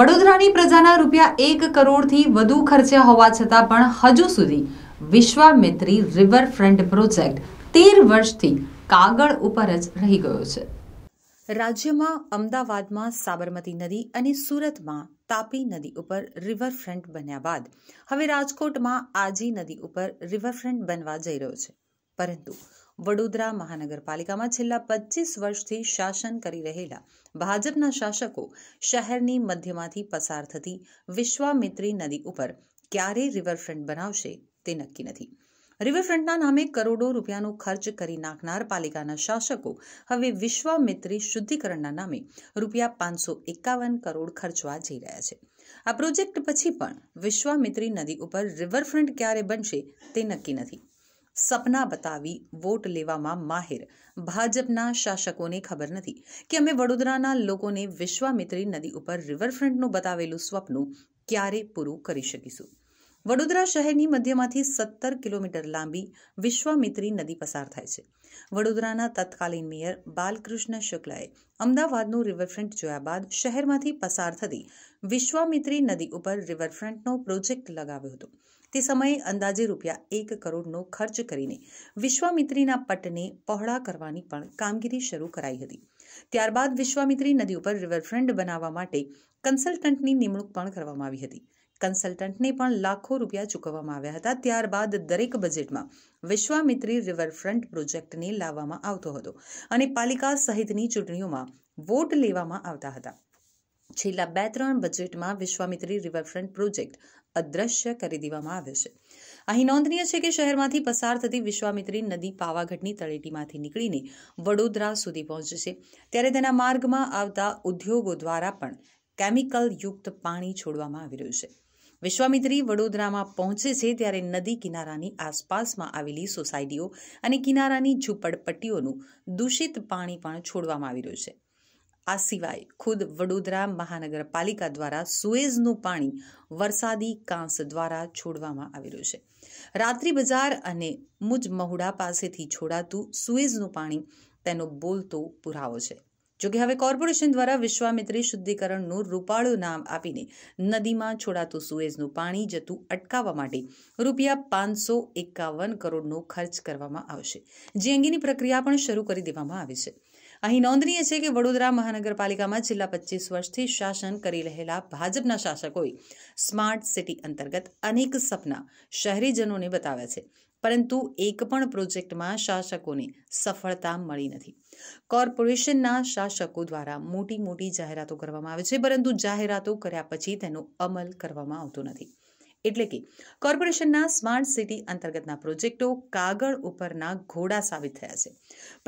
વડોદરાની પ્રજાના રૂપિયા એક કરોડથી વધુ ખર્ચ્યા હોવા છતાં પણ હજુ સુધી વિશ્વામિત્રી રિવરફ્રન્ટ પ્રોજેક્ટ તેર વર્ષથી કાગળ ઉપર જ રહી ગયો છે રાજ્યમાં અમદાવાદમાં સાબરમતી નદી અને સુરતમાં તાપી નદી ઉપર રિવરફ્રન્ટ બન્યા બાદ હવે રાજકોટમાં આજી નદી ઉપર રિવરફ્રન્ટ બનવા જઈ રહ્યો છે પરંતુ વડોદરા મહાનગરપાલિકામાં છેલ્લા પચીસ વર્ષથી શાસન કરી રહેલા ભાજપના શાસકો શહેરની મધ્યમાંથી પસાર થતી વિશ્વામિત્રી નદી ઉપર ક્યારે રિવરફ્રન્ટ બનાવશે તે નક્કી નથી રિવરફ્રન્ટના નામે કરોડો રૂપિયાનો ખર્ચ કરી નાખનાર પાલિકાના શાસકો હવે વિશ્વામિત્રી શુદ્ધિકરણના નામે રૂપિયા પાંચસો એકાવન કરોડ ખર્ચવા જઈ રહ્યા છે આ પ્રોજેક્ટ પછી પણ વિશ્વામિત્રી નદી ઉપર રિવરફ્રન્ટ ક્યારે બનશે તે નક્કી નથી સપના બતાવી વોટ લેવામાં માહિર ભાજપના શાસકોને ખબર નથી કે અમે વડોદરાના લોકોને વિશ્વામિત્રી નદી ઉપર રિવરફ્રન્ટનું બતાવેલું સ્વપ્ન ક્યારે પૂરું કરી શકીશું વડોદરા શહેરની મધ્યમાંથી સત્તર કિલોમીટર લાંબી વિશ્વામિત્રી નદી પસાર થાય છે વડોદરાના તત્કાલીન મેયર બાલકૃષ્ણ શુક્લાએ અમદાવાદનું રિવરફ્રન્ટ જોયા બાદ શહેરમાંથી પસાર થતી વિશ્વામિત્રી નદી ઉપર રિવરફ્રન્ટનો પ્રોજેક્ટ લગાવ્યો હતો તે સમયે અંદાજે રૂપિયા એક કરોડનો ખર્ચ કરીને વિશ્વામિત્રીના પટને પહોળા કરવાની પણ કામગીરી શરૂ કરાઈ હતી ત્યારબાદ વિશ્વામિત્રી નદી ઉપર રિવરફ્રન્ટ બનાવવા માટે કન્સલ્ટન્ટની નિમણૂક પણ કરવામાં આવી હતી કન્સલ્ટન્ટને પણ લાખો રૂપિયા ચૂકવવામાં આવ્યા હતા ત્યારબાદ દરેક બજેટમાં વિશ્વામિત્રી રિવરફ્રન્ટ પ્રોજેક્ટને લાવવામાં આવતો હતો અને પાલિકા સહિતની ચૂંટણીઓમાં વોટ લેવામાં આવતા હતા છેલ્લા બે ત્રણ બજેટમાં વિશ્વામિત્રી રિવરફ્રન્ટ પ્રોજેક્ટ અદ્રશ્ય કરી દેવામાં આવ્યો છે અહીં નોંધનીય છે કે શહેરમાંથી પસાર થતી વિશ્વામિત્રી નદી પાવાગઢની તળેટીમાંથી નીકળીને વડોદરા સુધી પહોંચે છે ત્યારે તેના માર્ગમાં આવતા ઉદ્યોગો દ્વારા પણ કેમિકલ યુક્ત પાણી છોડવામાં આવી રહ્યું છે વિશ્વામિત્રી વડોદરામાં પહોંચે છે ત્યારે નદી કિનારાની આસપાસમાં આવેલી સોસાયટીઓ અને કિનારાની ઝૂંપડપટ્ટીઓનું દૂષિત પાણી પણ છોડવામાં આવી રહ્યું છે આ સિવાય ખુદ વડોદરા મહાનગરપાલિકા દ્વારા સુએઝનું પાણી વરસાદી કાંસ દ્વારા છોડવામાં આવી રહ્યું છે રાત્રિ બજાર અને મુજ મહુડા પાસેથી છોડાતું સુએઝનું પાણી તેનો બોલતો પુરાવો છે જોકે હવે કોર્પોરેશન દ્વારા વિશ્વામિત્રી શુદ્ધિકરણનું રૂપાળું નામ આપીને નદીમાં છોડાતું સુએઝનું પાણી જતું અટકાવવા માટે રૂપિયા પાંચસો એકાવન કરોડનો ખર્ચ કરવામાં આવશે જે અંગેની પ્રક્રિયા પણ શરૂ કરી દેવામાં આવી છે અહીં નોંધનીય છે કે વડોદરા મહાનગરપાલિકામાં છેલ્લા પચીસ વર્ષથી શાસન કરી રહેલા ભાજપના શાસકોએ સ્માર્ટ સિટી અંતર્ગત અનેક સપના શહેરીજનોને બતાવ્યા છે પરંતુ એક પણ પ્રોજેક્ટમાં શાસકોને સફળતા મળી નથી કોર્પોરેશનના શાસકો દ્વારા મોટી મોટી જાહેરાતો કરવામાં આવે છે પરંતુ જાહેરાતો કર્યા પછી તેનો અમલ કરવામાં આવતો નથી એટલે કે કોર્પોરેશનના સ્માર્ટ સિટી અંતર્ગતના પ્રોજેક્ટો કાગળ ઉપરના ઘોડા સાબિત થયા છે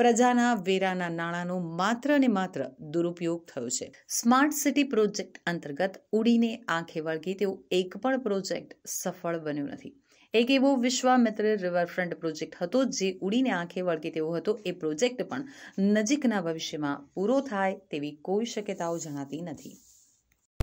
પ્રજાના વેરાના નાણાંનો માત્ર ને માત્ર દુરુપયોગ થયો છે સ્માર્ટ સિટી પ્રોજેક્ટ અંતર્ગત ઉડીને આંખે વળગી તેવો એક પણ પ્રોજેક્ટ સફળ બન્યો નથી એક એવો વિશ્વામિત્ર રિવરફ્રન્ટ પ્રોજેક્ટ હતો જે ઉડીને આંખે વળગી તેવો હતો એ પ્રોજેક્ટ પણ નજીકના ભવિષ્યમાં પૂરો થાય તેવી કોઈ શક્યતાઓ જણાતી નથી